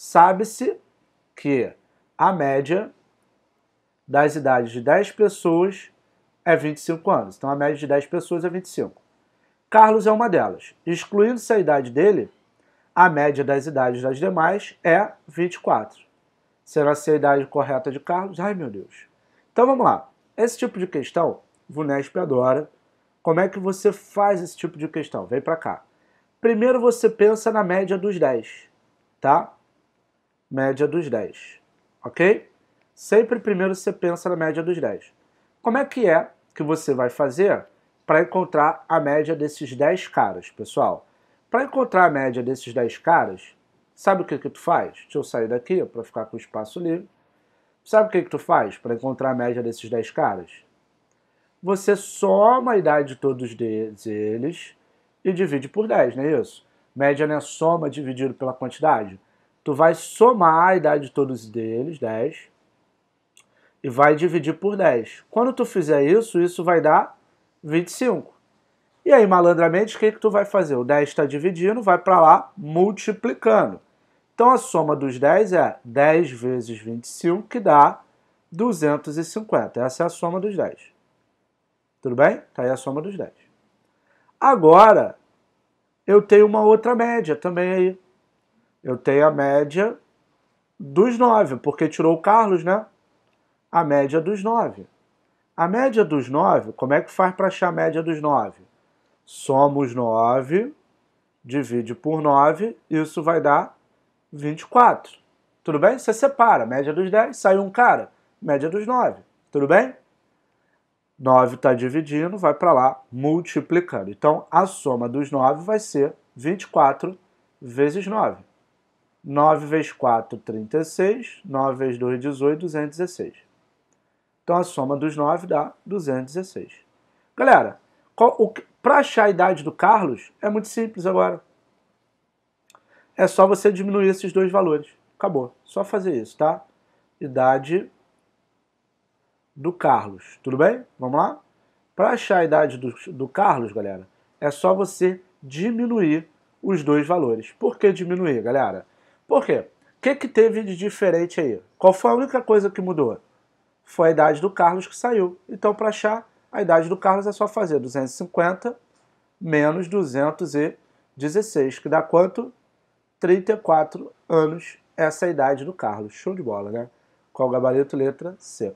Sabe-se que a média das idades de 10 pessoas é 25 anos. Então a média de 10 pessoas é 25. Carlos é uma delas. Excluindo-se a idade dele, a média das idades das demais é 24. Será que a idade correta de Carlos? Ai meu Deus. Então vamos lá. Esse tipo de questão, Vunesp adora. Como é que você faz esse tipo de questão? Vem para cá. Primeiro você pensa na média dos 10, tá? média dos 10. Ok? Sempre primeiro você pensa na média dos 10. Como é que é que você vai fazer para encontrar a média desses 10 caras, pessoal? Para encontrar a média desses 10 caras, sabe o que, que tu faz? Deixa eu sair daqui para ficar com espaço livre. Sabe o que, que tu faz para encontrar a média desses 10 caras? Você soma a idade de todos eles e divide por 10, não é isso? Média não é soma dividido pela quantidade? tu vai somar a idade de todos eles, 10, e vai dividir por 10. Quando tu fizer isso, isso vai dar 25. E aí, malandramente, o que, que tu vai fazer? O 10 está dividindo, vai para lá multiplicando. Então, a soma dos 10 é 10 vezes 25, que dá 250. Essa é a soma dos 10. Tudo bem? Está aí a soma dos 10. Agora, eu tenho uma outra média também aí. Eu tenho a média dos nove, porque tirou o Carlos, né? A média dos nove. A média dos nove, como é que faz para achar a média dos nove? Somos nove, divide por nove, isso vai dar 24. Tudo bem? Você separa, média dos 10, sai um cara, média dos 9. Tudo bem? 9 está dividindo, vai para lá, multiplicando. Então, a soma dos 9 vai ser 24 vezes 9. 9 vezes 4, 36. 9 vezes 2, 18, 216. Então a soma dos 9 dá 216. Galera, para achar a idade do Carlos, é muito simples agora. É só você diminuir esses dois valores. Acabou. Só fazer isso, tá? Idade do Carlos. Tudo bem? Vamos lá? Para achar a idade do, do Carlos, galera, é só você diminuir os dois valores. Por que diminuir, galera? Por quê? O que, que teve de diferente aí? Qual foi a única coisa que mudou? Foi a idade do Carlos que saiu. Então, para achar a idade do Carlos, é só fazer 250 menos 216, que dá quanto? 34 anos. Essa é a idade do Carlos. Show de bola, né? Qual gabarito? Letra C.